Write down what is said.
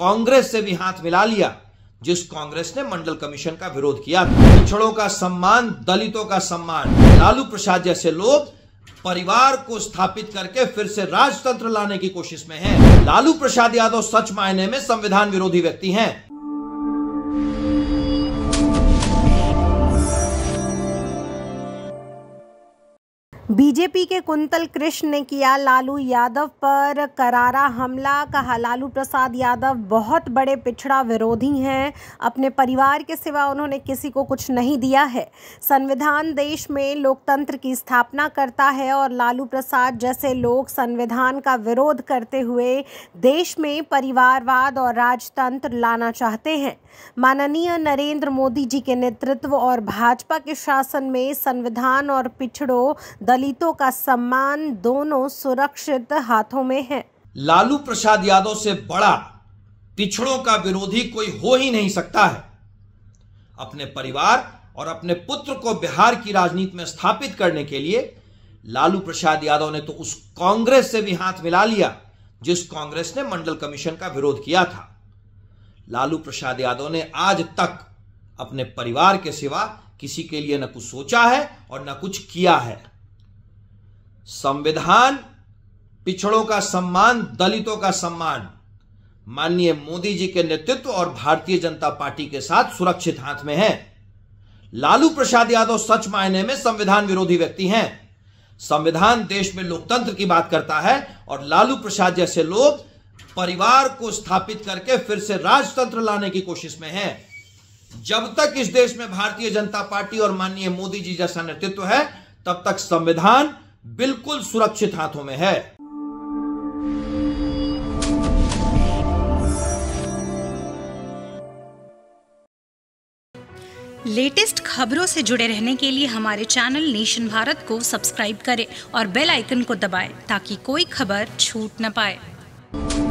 कांग्रेस से भी हाथ मिला लिया जिस कांग्रेस ने मंडल कमीशन का विरोध किया पिछड़ों का सम्मान दलितों का सम्मान लालू प्रसाद जैसे लोग परिवार को स्थापित करके फिर से राजतंत्र लाने की कोशिश में हैं। लालू प्रसाद यादव सच मायने में संविधान विरोधी व्यक्ति हैं। बीजेपी के कुंतल कृष्ण ने किया लालू यादव पर करारा हमला कहा लालू प्रसाद यादव बहुत बड़े पिछड़ा विरोधी हैं अपने परिवार के सिवा उन्होंने किसी को कुछ नहीं दिया है संविधान देश में लोकतंत्र की स्थापना करता है और लालू प्रसाद जैसे लोग संविधान का विरोध करते हुए देश में परिवारवाद और राजतंत्र लाना चाहते हैं माननीय नरेंद्र मोदी जी के नेतृत्व और भाजपा के शासन में संविधान और पिछड़ों दल दलितों का सम्मान दोनों सुरक्षित हाथों में है लालू प्रसाद यादव से बड़ा पिछड़ों का विरोधी कोई हो ही नहीं सकता है अपने परिवार और अपने पुत्र को बिहार की राजनीति में स्थापित करने के लिए लालू प्रसाद यादव ने तो उस कांग्रेस से भी हाथ मिला लिया जिस कांग्रेस ने मंडल कमीशन का विरोध किया था लालू प्रसाद यादव ने आज तक अपने परिवार के सिवा किसी के लिए न कुछ सोचा है और न कुछ किया है संविधान पिछड़ों का सम्मान दलितों का सम्मान माननीय मोदी जी के नेतृत्व और भारतीय जनता पार्टी के साथ सुरक्षित हाथ में है लालू प्रसाद यादव सच मायने में संविधान विरोधी व्यक्ति हैं संविधान देश में लोकतंत्र की बात करता है और लालू प्रसाद जैसे लोग परिवार को स्थापित करके फिर से राजतंत्र लाने की कोशिश में हैं जब तक इस देश में भारतीय जनता पार्टी और माननीय मोदी जी जैसा नेतृत्व है तब तक संविधान बिल्कुल सुरक्षित हाथों में है लेटेस्ट खबरों से जुड़े रहने के लिए हमारे चैनल नेशन भारत को सब्सक्राइब करें और बेल आइकन को दबाएं ताकि कोई खबर छूट न पाए